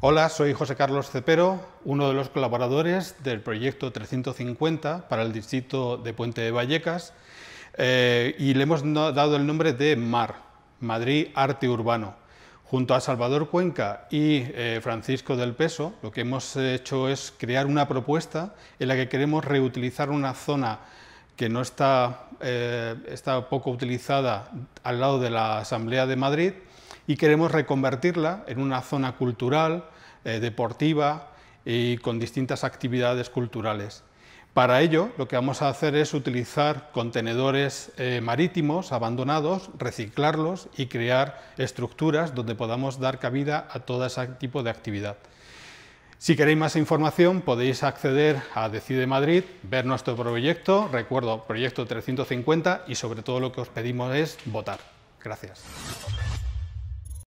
Hola, soy José Carlos Cepero, uno de los colaboradores del proyecto 350 para el distrito de Puente de Vallecas eh, y le hemos dado el nombre de MAR, Madrid Arte Urbano. Junto a Salvador Cuenca y eh, Francisco del Peso, lo que hemos hecho es crear una propuesta en la que queremos reutilizar una zona que no está, eh, está poco utilizada al lado de la Asamblea de Madrid y queremos reconvertirla en una zona cultural, eh, deportiva y con distintas actividades culturales. Para ello, lo que vamos a hacer es utilizar contenedores eh, marítimos abandonados, reciclarlos y crear estructuras donde podamos dar cabida a todo ese tipo de actividad. Si queréis más información podéis acceder a Decide Madrid, ver nuestro proyecto, recuerdo, proyecto 350 y sobre todo lo que os pedimos es votar. Gracias.